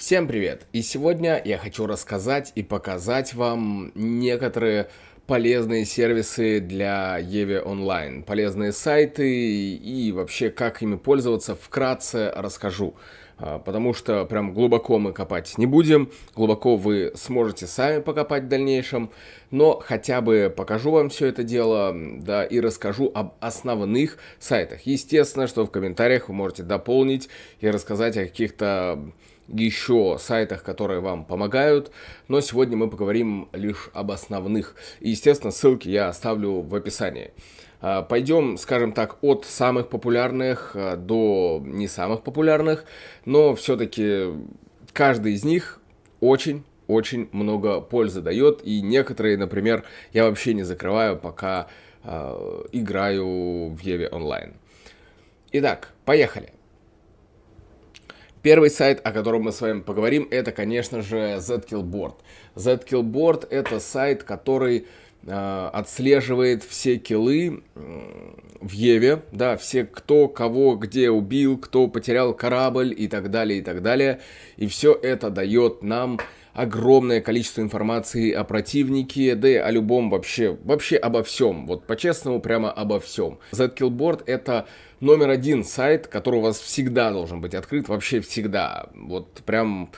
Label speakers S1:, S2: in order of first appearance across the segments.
S1: Всем привет! И сегодня я хочу рассказать и показать вам некоторые полезные сервисы для Еве онлайн, полезные сайты и вообще как ими пользоваться, вкратце расскажу. А, потому что прям глубоко мы копать не будем, глубоко вы сможете сами покопать в дальнейшем, но хотя бы покажу вам все это дело, да, и расскажу об основных сайтах. Естественно, что в комментариях вы можете дополнить и рассказать о каких-то еще сайтах, которые вам помогают, но сегодня мы поговорим лишь об основных. И, естественно, ссылки я оставлю в описании. А, Пойдем, скажем так, от самых популярных а, до не самых популярных, но все-таки каждый из них очень очень много пользы дает, и некоторые, например, я вообще не закрываю, пока э, играю в Еве онлайн. Итак, поехали. Первый сайт, о котором мы с вами поговорим, это, конечно же, Zkillboard. Zkillboard — это сайт, который э, отслеживает все киллы э, в Еве, да, все кто, кого, где убил, кто потерял корабль и так далее, и так далее. И все это дает нам огромное количество информации о противнике, да и о любом вообще, вообще обо всем, вот по-честному прямо обо всем. Zkillboard — это номер один сайт, который у вас всегда должен быть открыт, вообще всегда. Вот прям,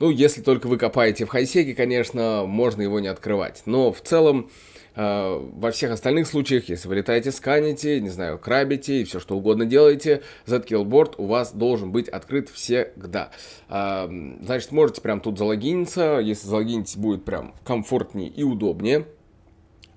S1: ну, если только вы копаете в хайсеке, конечно, можно его не открывать. Но в целом, э, во всех остальных случаях, если вы летаете, сканите, не знаю, крабите и все что угодно делаете, zkillboard у вас должен быть открыт всегда. Э, значит, можете прям тут залогиниться, если залогинитесь, будет прям комфортнее и удобнее.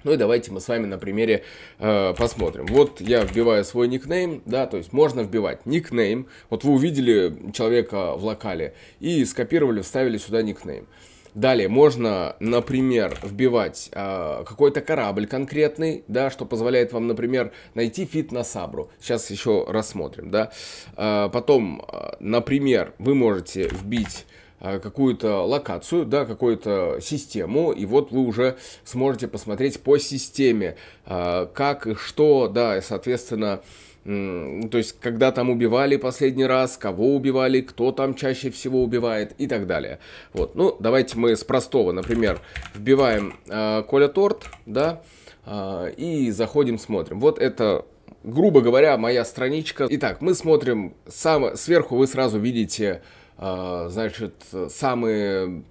S1: Ну и давайте мы с вами на примере э, посмотрим. Вот я вбиваю свой никнейм, да, то есть можно вбивать никнейм. Вот вы увидели человека в локале и скопировали, вставили сюда никнейм. Далее можно, например, вбивать э, какой-то корабль конкретный, да, что позволяет вам, например, найти фит на Сабру. Сейчас еще рассмотрим, да. Э, потом, э, например, вы можете вбить Э, какую-то локацию, да, какую-то систему, и вот вы уже сможете посмотреть по системе, э, как и что, да, и, соответственно, то есть, когда там убивали последний раз, кого убивали, кто там чаще всего убивает и так далее. Вот, ну, давайте мы с простого, например, вбиваем э, Коля Торт, да, э, и заходим, смотрим. Вот это грубо говоря, моя страничка. Итак, мы смотрим, сам, сверху вы сразу видите а, значит, самые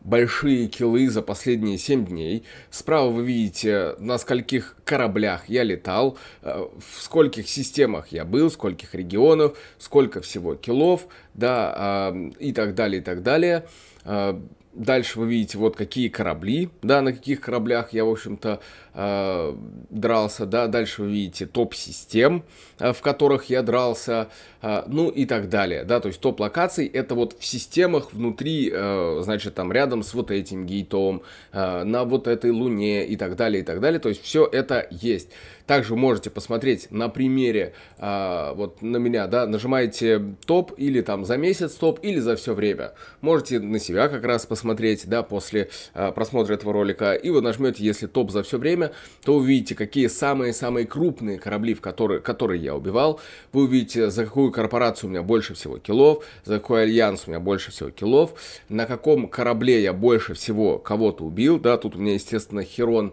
S1: большие килы за последние 7 дней. Справа вы видите, на скольких кораблях я летал, э, в скольких системах я был, скольких регионов, сколько всего килов, да, а, и так далее, и так далее. А, дальше вы видите, вот какие корабли, да, на каких кораблях я, в общем-то, э, дрался, да, дальше вы видите топ-систем, э, в которых я дрался, э, ну и так далее, да, то есть топ-локаций это вот в системах внутри, э, значит, там рядом с вот этим гейтом, э, на вот этой луне и так далее, и так далее, то есть все это есть. Также можете посмотреть на примере, э, вот на меня, да, нажимаете топ или там за месяц топ или за все время. Можете на себя как раз посмотреть, да, после э, просмотра этого ролика, и вы нажмете, если топ за все время, время, то увидите, какие самые-самые крупные корабли, в которые, которые я убивал. Вы увидите, за какую корпорацию у меня больше всего киллов, за какой альянс у меня больше всего киллов, на каком корабле я больше всего кого-то убил. Да, тут у меня, естественно, Херон... Херон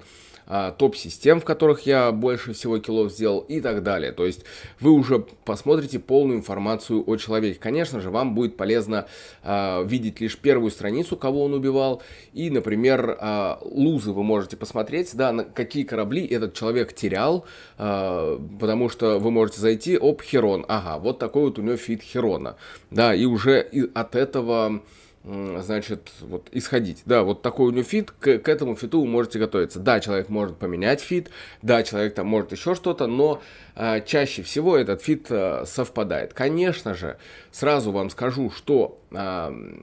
S1: а, топ-систем, в которых я больше всего киллов сделал и так далее. То есть вы уже посмотрите полную информацию о человеке. Конечно же, вам будет полезно а, видеть лишь первую страницу, кого он убивал. И, например, а, лузы вы можете посмотреть, да, на какие корабли этот человек терял, а, потому что вы можете зайти, оп, Херон, ага, вот такой вот у него фит Херона. Да, и уже от этого значит, вот исходить. Да, вот такой у него фит, к, к этому фиту вы можете готовиться. Да, человек может поменять фит, да, человек там может еще что-то, но э, чаще всего этот фит э, совпадает. Конечно же, сразу вам скажу, что э,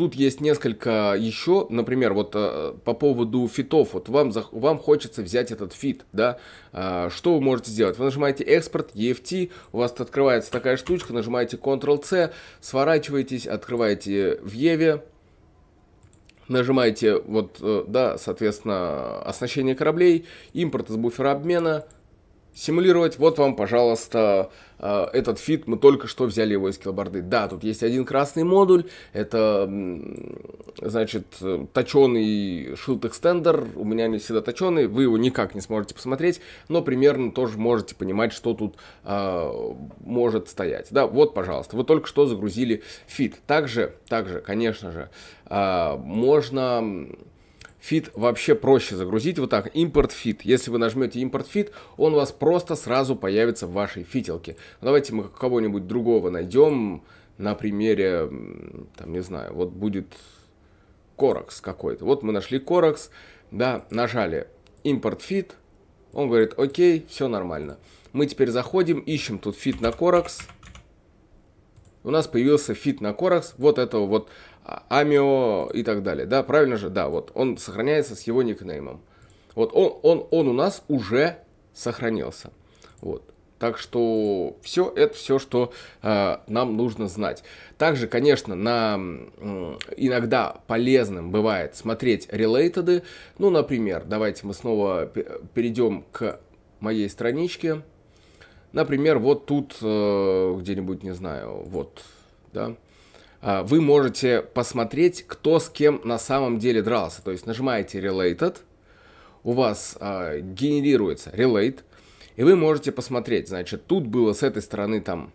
S1: Тут есть несколько еще, например, вот э, по поводу фитов. Вот вам, за, вам хочется взять этот фит, да? Э, что вы можете сделать? Вы нажимаете экспорт, EFT, у вас открывается такая штучка, нажимаете Ctrl-C, сворачиваетесь, открываете в Еве, нажимаете вот, э, да, соответственно, оснащение кораблей, импорт из буфера обмена – симулировать. Вот вам, пожалуйста, э, этот фит, мы только что взяли его из скиллборды. Да, тут есть один красный модуль, это, значит, точеный шилд экстендер. у меня не всегда точеный, вы его никак не сможете посмотреть, но примерно тоже можете понимать, что тут э, может стоять. Да, вот, пожалуйста, вы только что загрузили фит. Также, также, конечно же, э, можно фит вообще проще загрузить вот так, импорт фит. Если вы нажмете импорт фит, он у вас просто сразу появится в вашей фитилке. Ну, давайте мы кого-нибудь другого найдем на примере, там, не знаю, вот будет коракс какой-то. Вот мы нашли коракс, да, нажали импорт фит, он говорит, окей, все нормально. Мы теперь заходим, ищем тут фит на коракс. У нас появился фит на коракс вот этого вот а, амио и так далее. Да, правильно же? Да, вот он сохраняется с его никнеймом. Вот он, он, он у нас уже сохранился. Вот. Так что все, это все, что э, нам нужно знать. Также, конечно, на, э, иногда полезным бывает смотреть релейтеды. Ну, например, давайте мы снова перейдем к моей страничке. Например, вот тут э, где-нибудь, не знаю, вот, да. Э, вы можете посмотреть, кто с кем на самом деле дрался. То есть нажимаете Related, у вас э, генерируется Relate, и вы можете посмотреть, значит, тут было с этой стороны там,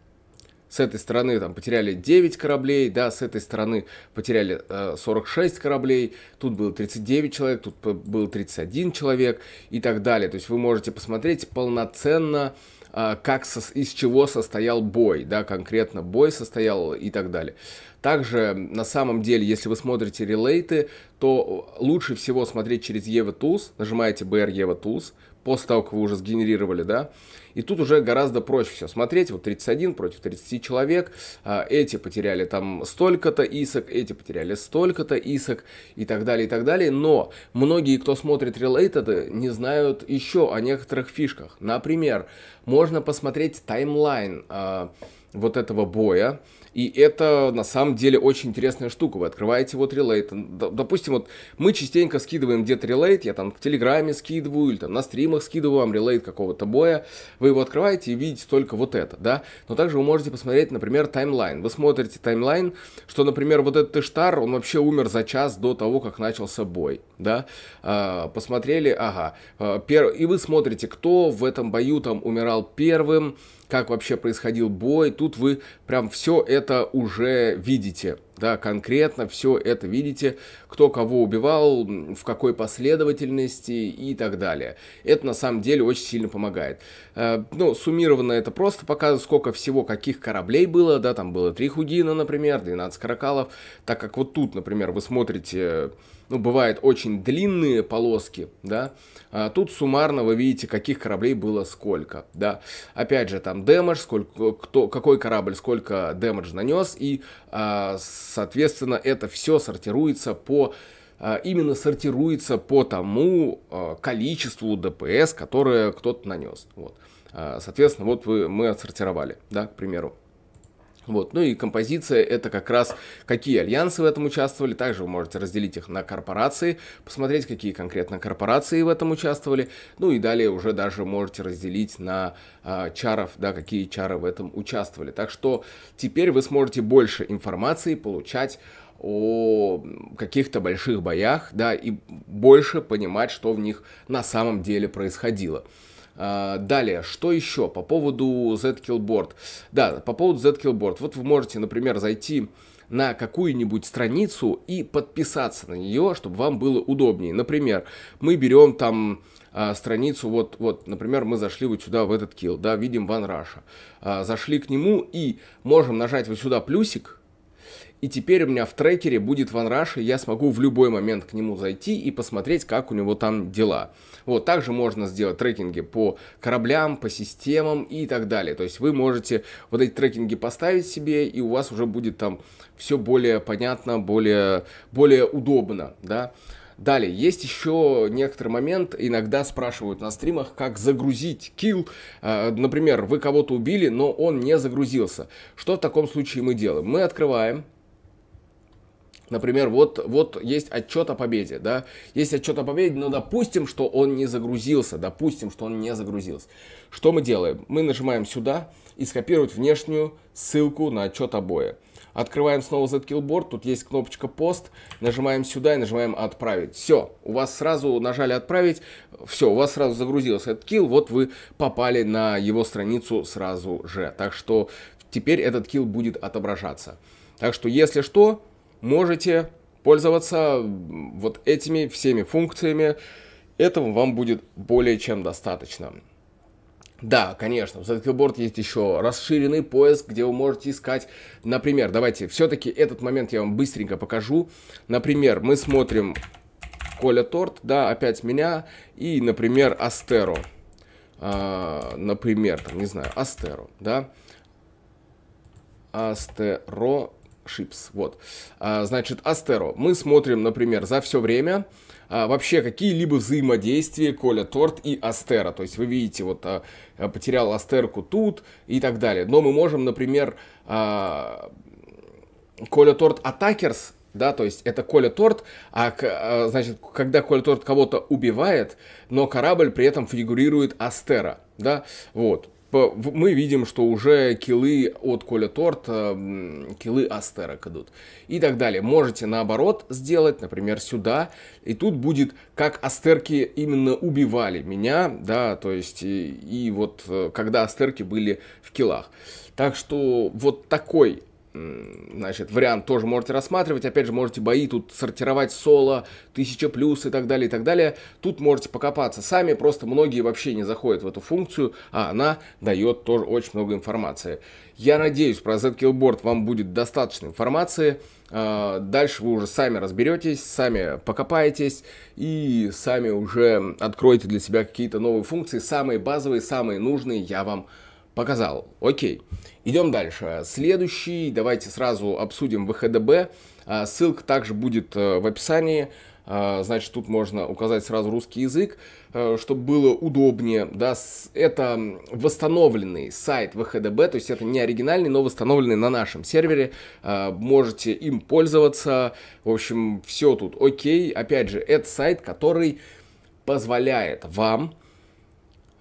S1: с этой стороны там потеряли 9 кораблей, да, с этой стороны потеряли э, 46 кораблей, тут было 39 человек, тут был 31 человек и так далее. То есть вы можете посмотреть полноценно э, а, как, из чего состоял бой, да, конкретно бой состоял и так далее. Также, на самом деле, если вы смотрите релейты, то лучше всего смотреть через EVA Tools, нажимаете BR EVA Tools, после того, как вы уже сгенерировали, да. И тут уже гораздо проще все смотреть. Вот 31 против 30 человек. А, эти потеряли там столько-то исок, эти потеряли столько-то исок и так далее, и так далее. Но многие, кто смотрит Related, не знают еще о некоторых фишках. Например, можно посмотреть таймлайн а, вот этого боя, и это на самом деле очень интересная штука. Вы открываете вот релейт. Допустим, вот мы частенько скидываем где-то релейт, я там в Телеграме скидываю, или там на стримах скидываю вам релейт какого-то боя. Вы его открываете и видите только вот это, да? Но также вы можете посмотреть, например, таймлайн. Вы смотрите таймлайн, что, например, вот этот Иштар, он вообще умер за час до того, как начался бой, да? А, посмотрели, ага. А, и вы смотрите, кто в этом бою там умирал первым, как вообще происходил бой. Тут вы прям все это уже видите, да, конкретно все это видите, кто кого убивал, в какой последовательности и так далее. Это на самом деле очень сильно помогает. Э, ну, суммированно это просто показывает, сколько всего, каких кораблей было, да, там было три Хугина, например, 12 каракалов, так как вот тут, например, вы смотрите ну, бывают очень длинные полоски, да, а тут суммарно вы видите, каких кораблей было сколько, да. Опять же, там демедж, сколько, кто, какой корабль сколько демедж нанес, и, а, соответственно, это все сортируется по а, именно сортируется по тому а, количеству ДПС, которое кто-то нанес. Вот. А, соответственно, вот вы, мы отсортировали, да, к примеру. Вот. Ну и композиция это как раз какие альянсы в этом участвовали. Также вы можете разделить их на корпорации, посмотреть, какие конкретно корпорации в этом участвовали. Ну и далее уже даже можете разделить на э, чаров, да, какие чары в этом участвовали. Так что теперь вы сможете больше информации получать о каких-то больших боях, да, и больше понимать, что в них на самом деле происходило. А, далее, что еще по поводу ZKillBoard? Да, по поводу ZKillBoard. Вот вы можете, например, зайти на какую-нибудь страницу и подписаться на нее, чтобы вам было удобнее. Например, мы берем там а, страницу, вот, вот, например, мы зашли вот сюда, в этот килл, да, видим Ван Раша. А, зашли к нему и можем нажать вот сюда плюсик, и теперь у меня в трекере будет Ван Раша, я смогу в любой момент к нему зайти и посмотреть, как у него там дела. Вот, также можно сделать трекинги по кораблям, по системам и так далее. То есть вы можете вот эти трекинги поставить себе, и у вас уже будет там все более понятно, более, более удобно, да. Далее, есть еще некоторый момент, иногда спрашивают на стримах, как загрузить килл. А, например, вы кого-то убили, но он не загрузился. Что в таком случае мы делаем? Мы открываем Например, вот, вот есть отчет о победе, да, есть отчет о победе, но допустим, что он не загрузился, допустим, что он не загрузился. Что мы делаем? Мы нажимаем сюда и скопировать внешнюю ссылку на отчет о бое. Открываем снова Z-Killboard, тут есть кнопочка пост, нажимаем сюда и нажимаем отправить. Все, у вас сразу нажали отправить, все, у вас сразу загрузился этот килл, вот вы попали на его страницу сразу же. Так что теперь этот килл будет отображаться. Так что если что, можете пользоваться вот этими всеми функциями. Этого вам будет более чем достаточно. Да, конечно, в ZKBoard есть еще расширенный поиск, где вы можете искать, например, давайте все-таки этот момент я вам быстренько покажу. Например, мы смотрим Коля Торт, да, опять меня, и, например, Астеро. А, например, там, не знаю, Астеро, да. Астеро Шипс. Вот. А, значит, Астеро. Мы смотрим, например, за все время а, вообще какие-либо взаимодействия Коля Торт и Астера. То есть вы видите, вот а, потерял Астерку тут и так далее. Но мы можем, например, Коля Торт Атакерс да, то есть это Коля Торт, а, значит, когда Коля Торт кого-то убивает, но корабль при этом фигурирует Астера, да, вот. Типа, мы видим, что уже килы от Коля Торт, э, килы Астерок идут и так далее. Можете наоборот сделать, например, сюда, и тут будет, как Астерки именно убивали меня, да, то есть и, и вот э, когда Астерки были в килах. Так что вот такой значит, вариант тоже можете рассматривать. Опять же, можете бои тут сортировать соло, 1000 плюс и так далее, и так далее. Тут можете покопаться сами, просто многие вообще не заходят в эту функцию, а она дает тоже очень много информации. Я надеюсь, про Z-Killboard вам будет достаточно информации. А, дальше вы уже сами разберетесь, сами покопаетесь и сами уже откроете для себя какие-то новые функции. Самые базовые, самые нужные я вам рассказываю Показал. Окей. Идем дальше. Следующий. Давайте сразу обсудим ВХДБ. А, ссылка также будет э, в описании. А, значит, тут можно указать сразу русский язык, э, чтобы было удобнее. Да, это восстановленный сайт ВХДБ, то есть это не оригинальный, но восстановленный на нашем сервере. А, можете им пользоваться. В общем, все тут окей. Опять же, это сайт, который позволяет вам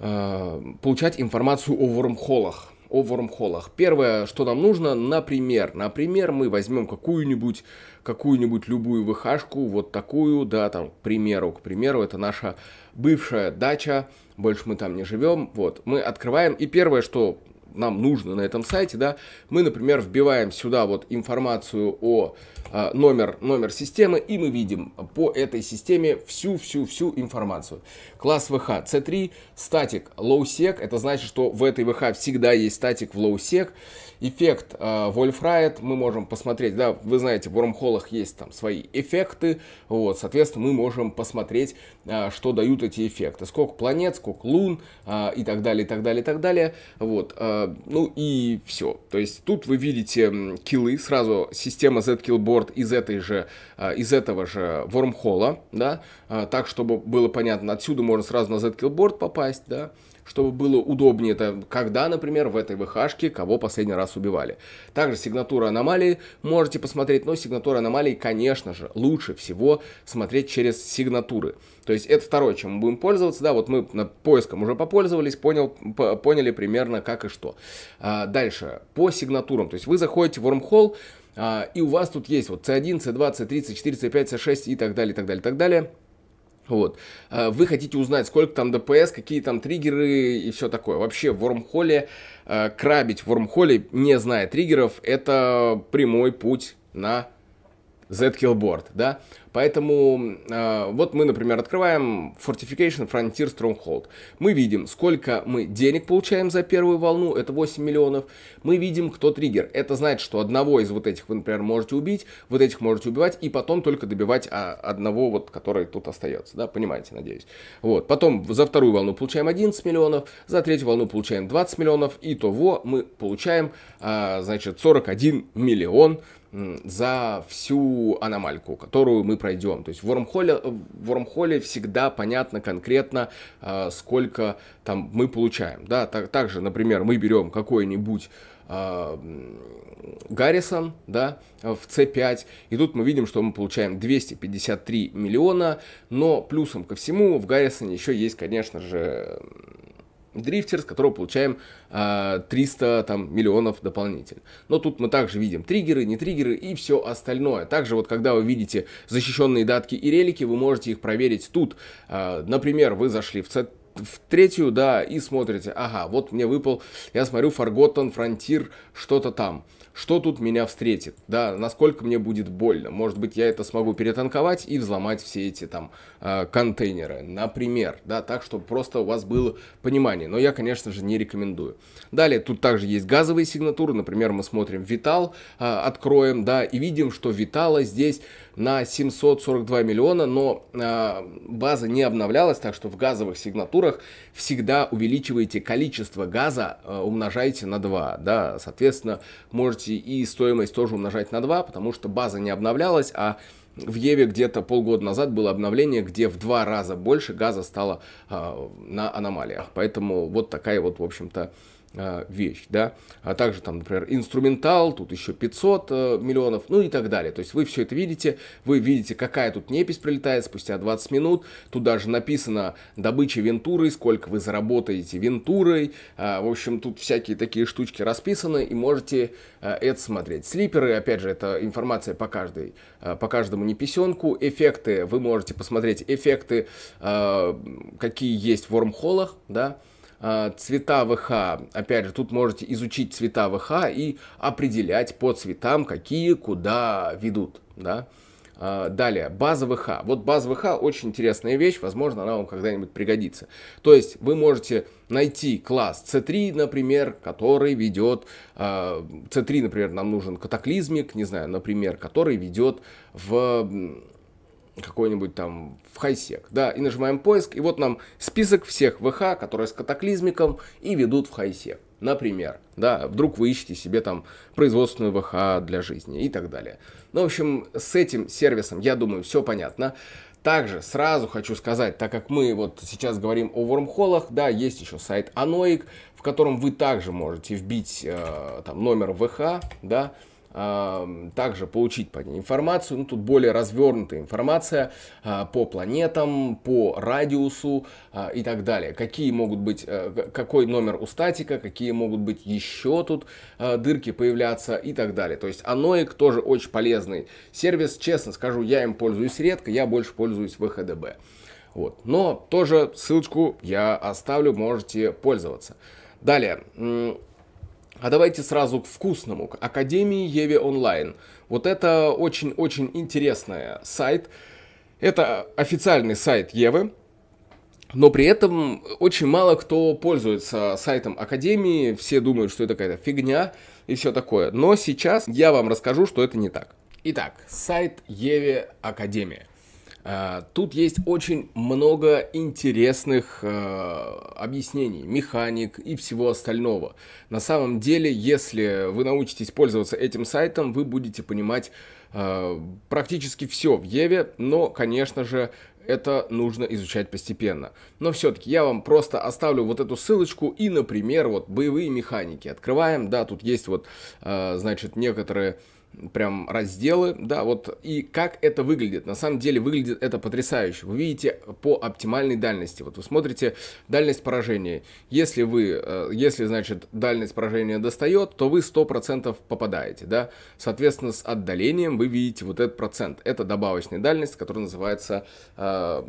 S1: Э, получать информацию о вормхолах. О вормхолах. Первое, что нам нужно, например, например, мы возьмем какую-нибудь, какую-нибудь любую ВХшку, вот такую, да, там, к примеру, к примеру, это наша бывшая дача, больше мы там не живем, вот, мы открываем, и первое, что нам нужно на этом сайте, да, мы, например, вбиваем сюда вот информацию о Э, номер, номер системы, и мы видим по этой системе всю-всю-всю информацию. Класс VH C3, статик lowsec, это значит, что в этой VH всегда есть статик в lowsec, эффект э, мы можем посмотреть, да, вы знаете, в вормхолах есть там свои эффекты, вот, соответственно, мы можем посмотреть, э, что дают эти эффекты, сколько планет, сколько лун э, и так далее, и так далее, и так далее, вот, э, ну и все. То есть тут вы видите киллы, сразу система Z-Killboard из этой же, э, из этого же вормхола, да, э, так, чтобы было понятно, отсюда можно сразу на Z-Killboard попасть, да, чтобы было удобнее, это когда, например, в этой ВХшке кого последний раз убивали. Также сигнатуру аномалии можете посмотреть, но сигнатуру аномалии, конечно же, лучше всего смотреть через сигнатуры. То есть это второе, чем мы будем пользоваться. Да, вот мы на поиском уже попользовались, понял, поняли примерно как и что. А, дальше, по сигнатурам. То есть вы заходите в Wormhole, а, и у вас тут есть вот C1, C2, C3, C4, C5, C6 и так далее, и так далее, и так далее. Вот. А вы хотите узнать, сколько там ДПС, какие там триггеры и все такое. Вообще в вормхоле, а, крабить в вормхоле, не зная триггеров, это прямой путь на Z-Killboard, да? Поэтому э, вот мы, например, открываем Fortification Frontier Stronghold. Мы видим, сколько мы денег получаем за первую волну, это 8 миллионов. Мы видим, кто триггер. Это значит, что одного из вот этих вы, например, можете убить, вот этих можете убивать, и потом только добивать а, одного вот, который тут остается, да? Понимаете, надеюсь. Вот. Потом за вторую волну получаем 11 миллионов, за третью волну получаем 20 миллионов, и того мы получаем, э, значит, 41 миллион за всю аномальку, которую мы пройдем. То есть в Вормхоле, в Вормхоле всегда понятно конкретно, а, сколько там мы получаем. Да, так, также, например, мы берем какой-нибудь а, Гаррисон, да, в C5. И тут мы видим, что мы получаем 253 миллиона, но плюсом ко всему в Гаррисоне еще есть, конечно же, дрифтер, с которого получаем э, а, 300 там, миллионов дополнительно. Но тут мы также видим триггеры, не триггеры и все остальное. Также вот когда вы видите защищенные датки и релики, вы можете их проверить тут. Э, например, вы зашли в C в третью, да, и смотрите, ага, вот мне выпал, я смотрю, Forgotten Frontier, что-то там что тут меня встретит, да, насколько мне будет больно. Может быть, я это смогу перетанковать и взломать все эти там а, контейнеры, например, да, так, чтобы просто у вас было понимание. Но я, конечно же, не рекомендую. Далее, тут также есть газовые сигнатуры, например, мы смотрим Витал, откроем, да, и видим, что Витала здесь на 742 миллиона, но э, база не обновлялась, так что в газовых сигнатурах всегда увеличиваете количество газа, э, умножаете на 2, да, соответственно, можете и стоимость тоже умножать на 2, потому что база не обновлялась, а в Еве где-то полгода назад было обновление, где в два раза больше газа стало э, на аномалиях. Поэтому вот такая вот, в общем-то, э, Э, вещь, да, а также там, например, инструментал, тут еще 500 э, миллионов, ну и так далее. То есть вы все это видите, вы видите, какая тут непись прилетает спустя 20 минут, тут даже написано добыча вентурой, сколько вы заработаете вентурой, э, в общем, тут всякие такие штучки расписаны и можете это смотреть. Слиперы, опять же, это информация по каждой, по каждому неписенку, эффекты, вы можете посмотреть эффекты, какие есть в вормхолах, да, а, цвета ВХ. Опять же, тут можете изучить цвета ВХ и определять по цветам, какие куда ведут. Да? А, далее, база ВХ. Вот база ВХ очень интересная вещь, возможно, она вам когда-нибудь пригодится. То есть вы можете найти класс C3, например, который ведет... C3, а, например, нам нужен катаклизмик, не знаю, например, который ведет в какой-нибудь там в хайсек, да, и нажимаем поиск, и вот нам список всех ВХ, которые с катаклизмиком и ведут в хайсек. Например, да, вдруг вы ищете себе там производственную ВХ для жизни и так далее. Ну, в общем, с этим сервисом, я думаю, все понятно. Также сразу хочу сказать, так как мы вот сейчас говорим о вормхолах, да, есть еще сайт Anoic, в котором вы также можете вбить э, там номер ВХ, да, также получить по ней информацию. Ну, тут более развернутая информация а, по планетам, по радиусу а, и так далее. Какие могут быть, э, какой номер у статика, какие могут быть еще тут а, дырки появляться и так далее. То есть Аноик тоже очень полезный сервис. Честно скажу, я им пользуюсь редко, я больше пользуюсь ВХДБ. Вот. Но тоже ссылочку я оставлю, можете пользоваться. Далее, а давайте сразу к вкусному, к Академии Еве Онлайн. Вот это очень-очень интересный сайт. Это официальный сайт Евы, но при этом очень мало кто пользуется сайтом Академии, все думают, что это какая-то фигня и все такое. Но сейчас я вам расскажу, что это не так. Итак, сайт Еве Академия. Э, тут есть очень много интересных э, объяснений, механик и всего остального. На самом деле, если вы научитесь пользоваться этим сайтом, вы будете понимать э, практически все в Еве, но, конечно же, это нужно изучать постепенно. Но все-таки я вам просто оставлю вот эту ссылочку и, например, вот боевые механики. Открываем, да, тут есть вот, значит, некоторые прям разделы, да, вот, и как это выглядит. На самом деле выглядит это потрясающе. Вы видите по оптимальной дальности, вот вы смотрите дальность поражения. Если вы, э, если, значит, дальность поражения достает, то вы 100% попадаете, да. Соответственно, с отдалением вы видите вот этот процент. Это добавочная дальность, которая называется э,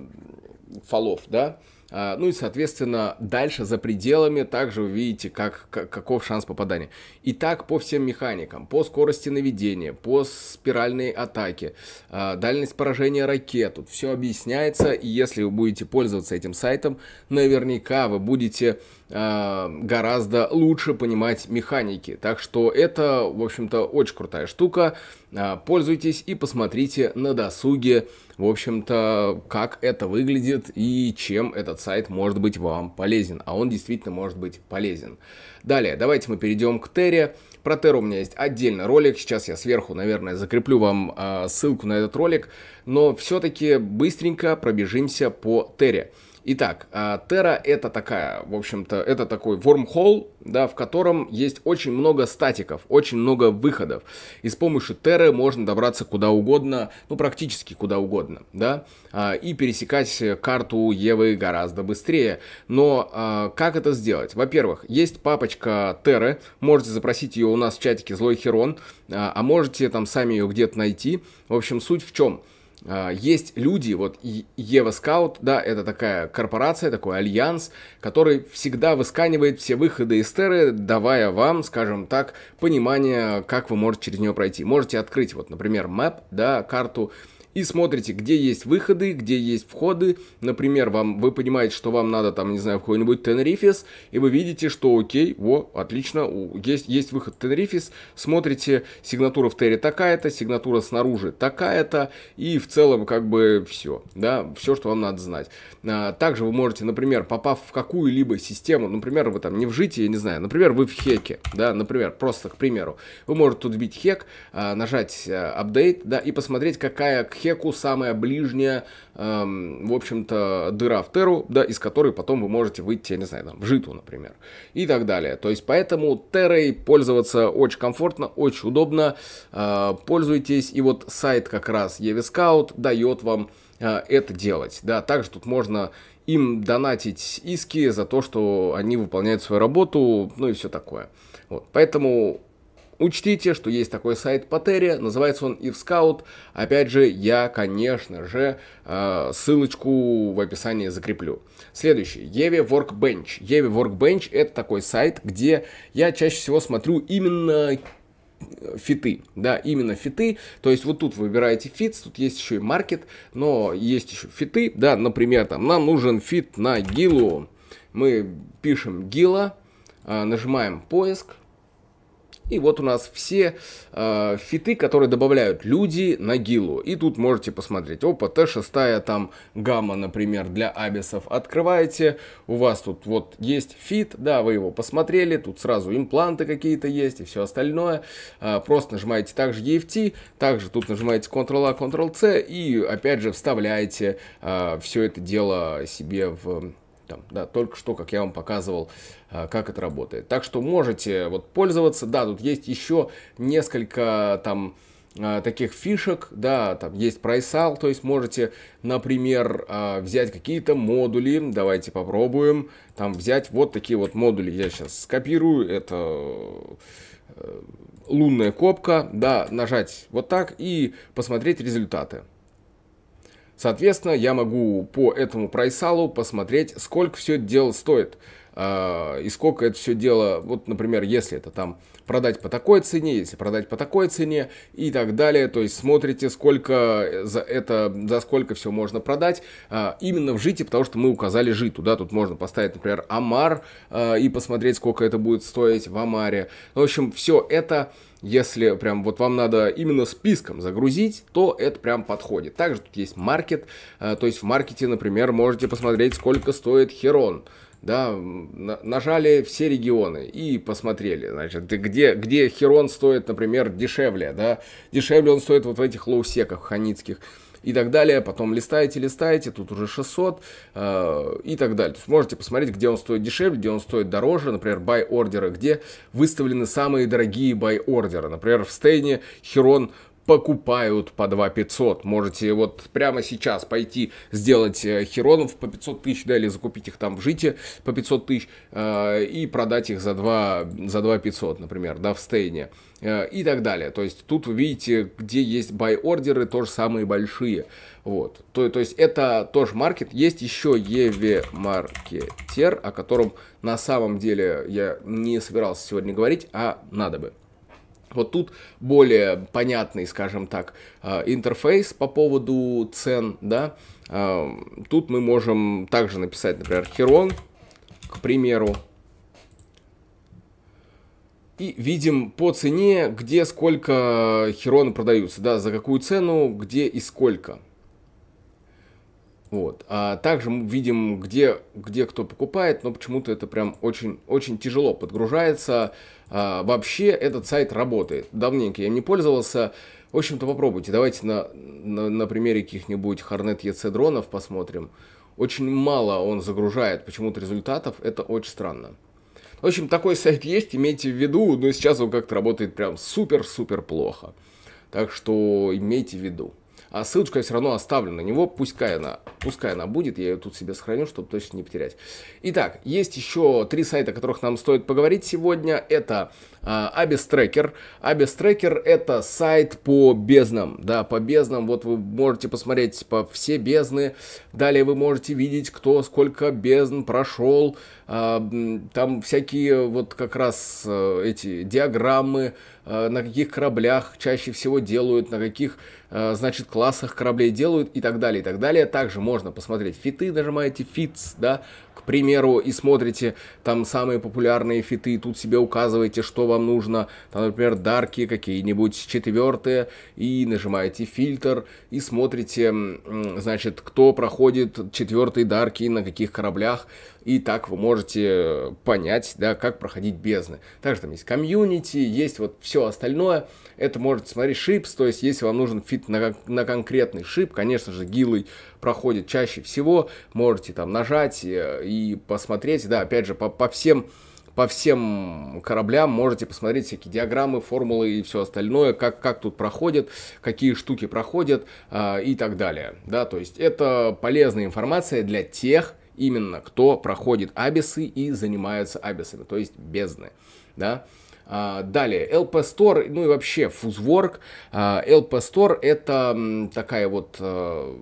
S1: фолов, да. А, ну и, соответственно, дальше за пределами также вы видите, как, как, каков шанс попадания. И так по всем механикам, по скорости наведения, по спиральной атаке, а, дальность поражения ракет. Тут все объясняется, и если вы будете пользоваться этим сайтом, наверняка вы будете Э, гораздо лучше понимать механики. Так что это, в общем-то, очень крутая штука. Э, пользуйтесь и посмотрите на досуге, в общем-то, как это выглядит и чем этот сайт может быть вам полезен. А он действительно может быть полезен. Далее, давайте мы перейдем к Терре. Про Терру у меня есть отдельный ролик. Сейчас я сверху, наверное, закреплю вам э, ссылку на этот ролик. Но все-таки быстренько пробежимся по Терре. Итак, а, Terra это такая, в общем-то, это такой вормхолл, да, в котором есть очень много статиков, очень много выходов. И с помощью Terra можно добраться куда угодно, ну, практически куда угодно, да, а, и пересекать карту Евы гораздо быстрее. Но а, как это сделать? Во-первых, есть папочка Terra, можете запросить ее у нас в чатике Злой Херон, а можете там сами ее где-то найти. В общем, суть в чем – а, есть люди, вот Ева Скаут, да, это такая корпорация, такой альянс, который всегда высканивает все выходы из Терры, давая вам, скажем так, понимание, как вы можете через нее пройти. Можете открыть, вот, например, map, да, карту, и смотрите, где есть выходы, где есть входы. Например, вам, вы понимаете, что вам надо там, не знаю, в какой-нибудь Тенрифис, и вы видите, что окей, во, отлично, есть, есть выход Тенрифис, смотрите, сигнатура в Терри такая-то, сигнатура снаружи такая-то, и в целом как бы все, да, все, что вам надо знать. А, также вы можете, например, попав в какую-либо систему, например, вы там не в жите, я не знаю, например, вы в хеке, да, например, просто к примеру, вы можете тут вбить хек, а, нажать апдейт, э, да, и посмотреть, какая к Хеку самая ближняя, эм, в общем-то, дыра в Теру, да, из которой потом вы можете выйти, я не знаю, там, в Житу, например, и так далее. То есть, поэтому Терой пользоваться очень комфортно, очень удобно, э, пользуйтесь. И вот сайт как раз Евискаут дает вам э, это делать, да, также тут можно им донатить иски за то, что они выполняют свою работу, ну и все такое. Вот. Поэтому Учтите, что есть такой сайт Патерия, называется он Ивскаут. Опять же, я, конечно же, э, ссылочку в описании закреплю. Следующий, Evi Workbench. Evi Workbench это такой сайт, где я чаще всего смотрю именно э, фиты, да, именно фиты, то есть вот тут выбираете фит, тут есть еще и маркет, но есть еще фиты, да, например, там, нам нужен фит на гилу, мы пишем гила, э, нажимаем поиск, и вот у нас все э, фиты, которые добавляют люди на гилу. И тут можете посмотреть. Опа, Т6, там гамма, например, для абисов. Открываете, у вас тут вот есть фит, да, вы его посмотрели. Тут сразу импланты какие-то есть и все остальное. Э, просто нажимаете также EFT, также тут нажимаете Ctrl-A, Ctrl-C и опять же вставляете э, все это дело себе в там, да, только что, как я вам показывал, а, как это работает. Так что можете э, вот пользоваться. Да, тут есть еще несколько там а, таких фишек, да, там есть прайсал, то есть можете, например, а, взять какие-то модули, давайте попробуем, там взять вот такие вот модули, я сейчас скопирую, это э, лунная копка, да, нажать вот так и посмотреть результаты. Соответственно, я могу по этому прайсалу посмотреть, сколько все это дело стоит. А, и сколько это все дело, вот, например, если это там продать по такой цене, если продать по такой цене и так далее, то есть смотрите, сколько э, за это, за сколько все можно продать, а, именно в жите, потому что мы указали житу, да, тут можно поставить, например, Амар а, и посмотреть, сколько это будет стоить в Амаре. Ну, в общем, все это если прям вот вам надо именно списком загрузить, то это прям подходит. Также тут есть маркет, то есть в маркете, например, можете посмотреть, сколько стоит Херон да, нажали все регионы и посмотрели, значит, где, где Херон стоит, например, дешевле, да, дешевле он стоит вот в этих лоусеках ханицких и так далее, потом листаете, листаете, тут уже 600 э, и так далее. То есть можете посмотреть, где он стоит дешевле, где он стоит дороже, например, buy ордеры, где выставлены самые дорогие buy ордеры, например, в стейне Херон покупают по 2 500. Можете вот прямо сейчас пойти сделать э, херонов по 500 тысяч, да, или закупить их там в Жите по 500 тысяч э, и продать их за 2, за 2 500, например, да, в Стейне э, и так далее. То есть тут вы видите, где есть бай-ордеры, тоже самые большие. Вот. То, то есть это тоже маркет. Есть еще Еве Маркетер, о котором на самом деле я не собирался сегодня говорить, а надо бы. Вот тут более понятный, скажем так, э, интерфейс по поводу цен, да. Э, тут мы можем также написать, например, Херон, к примеру, и видим по цене, где сколько херона продаются, да, за какую цену, где и сколько. Вот. А также мы видим, где, где кто покупает, но почему-то это прям очень, очень тяжело подгружается. А, вообще этот сайт работает. Давненько я не пользовался. В общем-то, попробуйте. Давайте на, на, на примере каких-нибудь Hornet EC дронов посмотрим. Очень мало он загружает почему-то результатов. Это очень странно. В общем, такой сайт есть, имейте в виду, но сейчас он как-то работает прям супер-супер плохо. Так что имейте в виду. А ссылочку я все равно оставлю на него, пускай она, пускай она будет, я ее тут себе сохраню, чтобы точно не потерять. Итак, есть еще три сайта, о которых нам стоит поговорить сегодня. Это э, Abyss Tracker. это сайт по безднам, да, по безднам. Вот вы можете посмотреть по все бездны. Далее вы можете видеть, кто сколько бездн прошел. Э, а, там всякие вот как раз э, эти диаграммы, э, на каких кораблях чаще всего делают, на каких Э, значит, классах кораблей делают и так далее, и так далее. Также можно посмотреть фиты, нажимаете фитс, да, к примеру, и смотрите там самые популярные фиты, тут себе указываете, что вам нужно, там, например, дарки какие-нибудь четвертые, и нажимаете фильтр, и смотрите, значит, кто проходит четвертые дарки, на каких кораблях, и так вы можете понять, да, как проходить бездны. Также там есть комьюнити, есть вот все остальное, это можете смотреть шипс, то есть если вам нужен фит фит на, на конкретный шип, конечно же, гилой проходит чаще всего. Можете там нажать э, и посмотреть. Да, опять же, по, по всем по всем кораблям можете посмотреть всякие диаграммы, формулы и все остальное, как, как тут проходят, какие штуки проходят э, и так далее. Да, то есть это полезная информация для тех, именно кто проходит абисы и занимается абисами, то есть бездны. Да? А, далее, LP Store, ну и вообще Fuzwork. А, LP Store это такая вот э,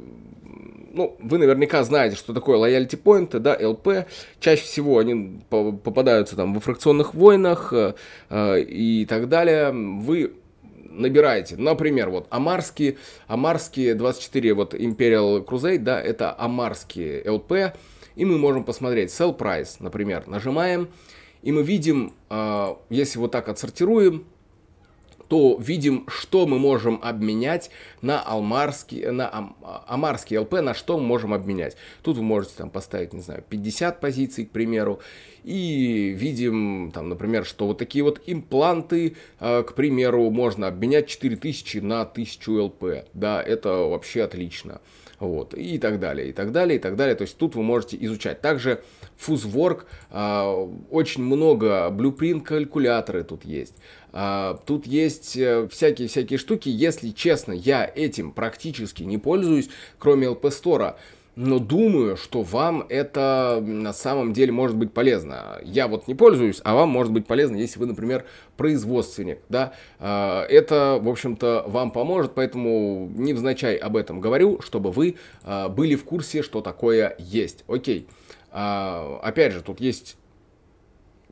S1: ну, вы наверняка знаете, что такое лояльти поинты, да, ЛП. Чаще всего они попадаются там во фракционных войнах э, э, и так далее. Вы набираете, например, вот амарские, амарские 24, вот Imperial Crusade, да, это амарские ЛП. И мы можем посмотреть sell price, например, нажимаем, и мы видим, а, если вот так отсортируем, то видим, что мы можем обменять на, алмарский, на ам, амарский ЛП, на что мы можем обменять. Тут вы можете там поставить, не знаю, 50 позиций, к примеру, и видим, там, например, что вот такие вот импланты, э, к примеру, можно обменять 4000 на 1000 ЛП. Да, это вообще отлично. Вот, и так далее, и так далее, и так далее. То есть тут вы можете изучать. Также фузворк э, а, очень много, Blueprint калькуляторы тут есть. А, тут есть всякие-всякие э, штуки. Если честно, я этим практически не пользуюсь, кроме LP Store. Но думаю, что вам это на самом деле может быть полезно. Я вот не пользуюсь, а вам может быть полезно, если вы, например, производственник, да. А, это, в общем-то, вам поможет, поэтому невзначай об этом говорю, чтобы вы а, были в курсе, что такое есть. Окей. Опять же, тут есть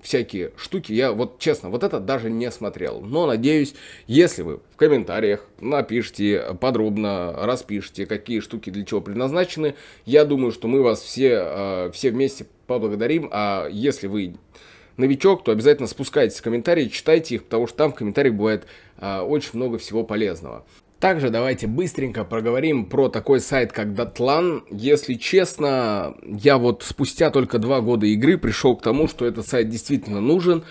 S1: всякие штуки. Я вот честно, вот это даже не смотрел. Но надеюсь, если вы в комментариях напишите подробно, распишите, какие штуки для чего предназначены, я думаю, что мы вас все, э, все вместе поблагодарим. А если вы новичок, то обязательно спускайтесь в комментарии, читайте их, потому что там в комментариях бывает э, очень много всего полезного. Также давайте быстренько проговорим про такой сайт, как Datlan. Если честно, я вот спустя только два года игры пришел к тому, что этот сайт действительно нужен,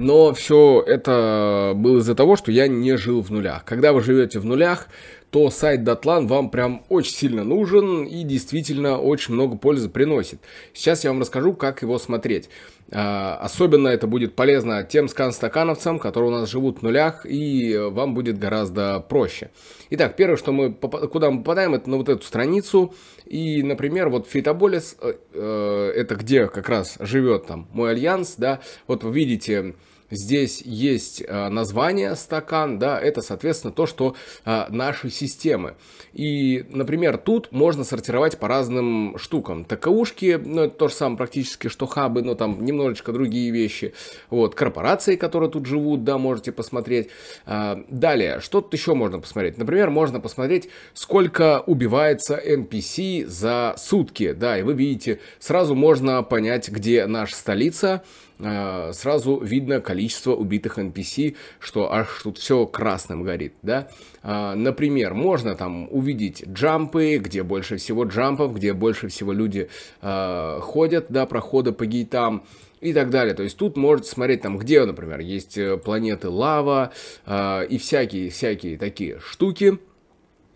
S1: но все это было из-за того, что я не жил в нулях. Когда вы живете в нулях, то сайт Датлан вам прям очень сильно нужен и действительно очень много пользы приносит. Сейчас я вам расскажу, как его смотреть. А, особенно это будет полезно тем скан-стакановцам, которые у нас живут в нулях, и вам будет гораздо проще. Итак, первое, что мы, куда мы попадаем, это на вот эту страницу. И, например, вот Фитоболис, э, э, это где как раз живет там мой альянс, да, вот вы видите Здесь есть а, название стакан, да, это, соответственно, то, что а, наши системы. И, например, тут можно сортировать по разным штукам. ТКУшки, ну, это то же самое практически, что хабы, но там немножечко другие вещи. Вот, корпорации, которые тут живут, да, можете посмотреть. А, далее, что тут еще можно посмотреть? Например, можно посмотреть, сколько убивается NPC за сутки, да, и вы видите, сразу можно понять, где наша столица, Э, сразу видно количество убитых NPC, что аж тут все красным горит, да. Э, например, можно там увидеть джампы, где больше всего джампов, где больше всего люди э, ходят, да, проходы по гейтам, и так далее. То есть тут может смотреть там, где, например, есть планеты лава и всякие-всякие такие штуки.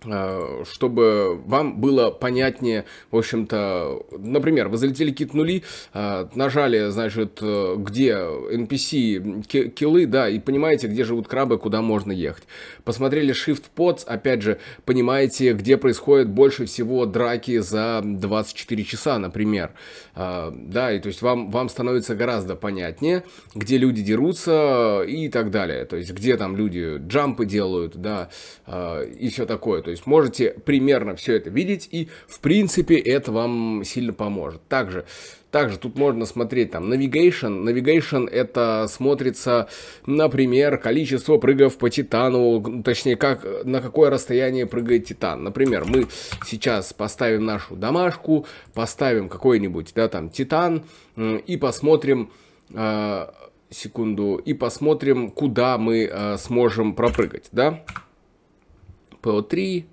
S1: Э, чтобы вам было понятнее, в общем-то, например, вы залетели кит нули, э, нажали, значит, э, где NPC, киллы, да, и понимаете, где живут крабы, куда можно ехать. Посмотрели Shift Pods, опять же, понимаете, где происходит больше всего драки за 24 часа, например. Да, и то есть вам, вам становится гораздо понятнее, где люди дерутся и так далее. То есть, где там люди джампы делают, да, и все такое. То есть можете примерно все это видеть, и в принципе это вам сильно поможет. Также также тут можно смотреть там Navigation. Navigation это смотрится, например, количество прыгов по Титану, точнее, как, на какое расстояние прыгает Титан. Например, мы сейчас поставим нашу домашку, поставим какой-нибудь, да, там, Титан, и посмотрим... Э, секунду, и посмотрим, куда мы э, сможем пропрыгать, да? Да. PO3,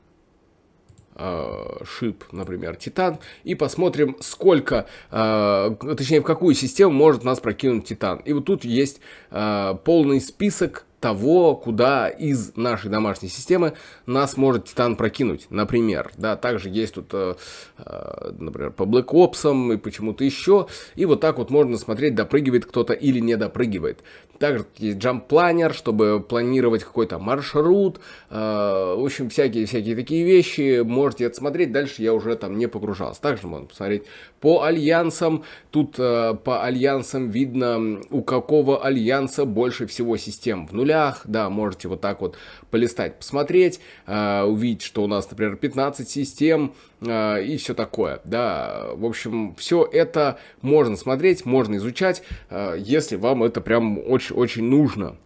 S1: а, шип, например, Титан, и посмотрим, сколько, а, точнее, в какую систему может нас прокинуть Титан. И вот тут есть а, полный список того, куда из нашей домашней системы нас может Титан прокинуть, например. Да, также есть тут, э, э, например, по Black Ops и почему-то еще. И вот так вот можно смотреть, допрыгивает кто-то или не допрыгивает. Также есть джамп-планер, чтобы планировать какой-то маршрут. Э, в общем, всякие-всякие такие вещи. Можете это смотреть, дальше я уже там не погружался. Также можно посмотреть по альянсам. Тут по альянсам видно, у какого альянса больше всего систем. В нуле нулях, да, можете вот так вот полистать, посмотреть, э, увидеть, что у нас, например, 15 систем э, и все такое, да, в общем, все это можно смотреть, можно изучать, э, если вам это прям очень-очень нужно.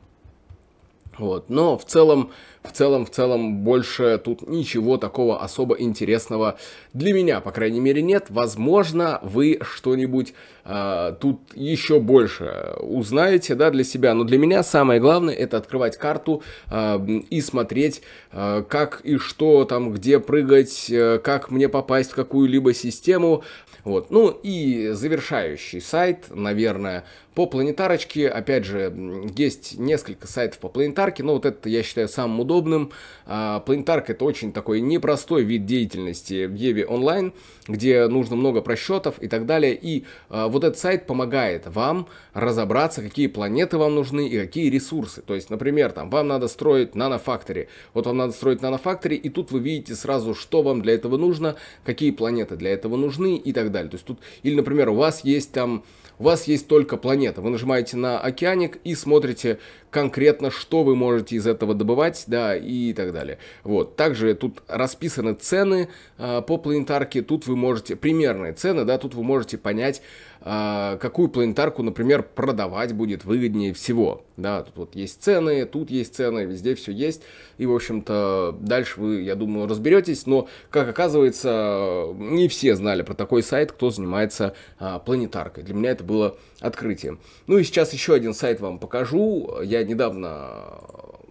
S1: Вот. Но в целом, в целом, в целом больше тут ничего такого особо интересного для меня, по крайней мере, нет. Возможно, вы что-нибудь э, тут еще больше узнаете, да, для себя. Но для меня самое главное это открывать карту э, и смотреть, э, как и что там, где прыгать, э, как мне попасть в какую-либо систему. Вот. Ну и завершающий сайт, наверное, по планетарочке, опять же, есть несколько сайтов по планетарке, но вот это я считаю самым удобным. А, планетарка это очень такой непростой вид деятельности в Еве онлайн, где нужно много просчетов и так далее. И а, вот этот сайт помогает вам разобраться, какие планеты вам нужны и какие ресурсы. То есть, например, там вам надо строить нанофактори. Вот вам надо строить нанофактори, и тут вы видите сразу, что вам для этого нужно, какие планеты для этого нужны и так далее. То есть тут, или, например, у вас есть там у вас есть только планета. Вы нажимаете на океаник и смотрите конкретно, что вы можете из этого добывать, да, и так далее. Вот. Также тут расписаны цены э, по планетарке. Тут вы можете, примерные цены, да, тут вы можете понять, а, какую планетарку, например, продавать будет выгоднее всего. Да, тут вот есть цены, тут есть цены, везде все есть. И, в общем-то, дальше вы, я думаю, разберетесь. Но, как оказывается, не все знали про такой сайт, кто занимается а, планетаркой. Для меня это было открытием. Ну и сейчас еще один сайт вам покажу. Я недавно,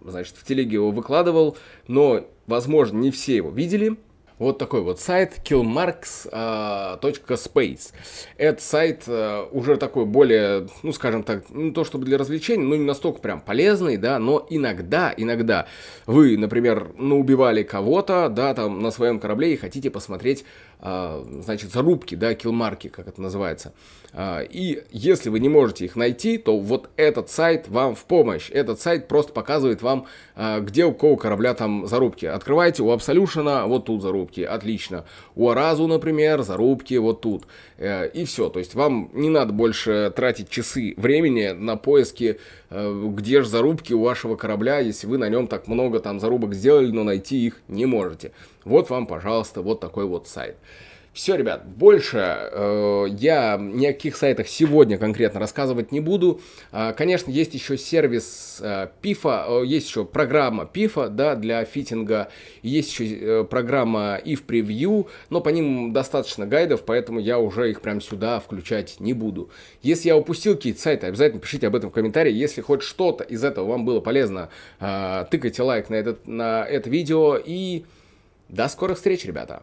S1: значит, в телеге его выкладывал, но, возможно, не все его видели. Вот такой вот сайт killmarks.space. А, Это сайт а, уже такой более, ну скажем так, ну то чтобы для развлечений, но не настолько прям полезный, да, но иногда, иногда вы, например, наубивали кого-то, да, там на своем корабле и хотите посмотреть а, значит, зарубки, да, килмарки, как это называется. А, и если вы не можете их найти, то вот этот сайт вам в помощь. Этот сайт просто показывает вам, а, где у кого корабля там зарубки. Открываете у Absolution, вот тут зарубки, отлично. У Аразу, например, зарубки вот тут. Э, и все, то есть вам не надо больше тратить часы времени на поиски, э, где же зарубки у вашего корабля, если вы на нем так много там зарубок сделали, но найти их не можете. Вот вам, пожалуйста, вот такой вот сайт. Все, ребят, больше э, я ни о каких сайтах сегодня конкретно рассказывать не буду. Э, конечно, есть еще сервис э, PIFA, э, есть еще программа PIFA да, для фитинга, есть еще э, программа IF Preview, но по ним достаточно гайдов, поэтому я уже их прям сюда включать не буду. Если я упустил какие-то сайты, обязательно пишите об этом в комментарии. Если хоть что-то из этого вам было полезно, э, тыкайте лайк на, этот, на это видео и... До скорых встреч, ребята!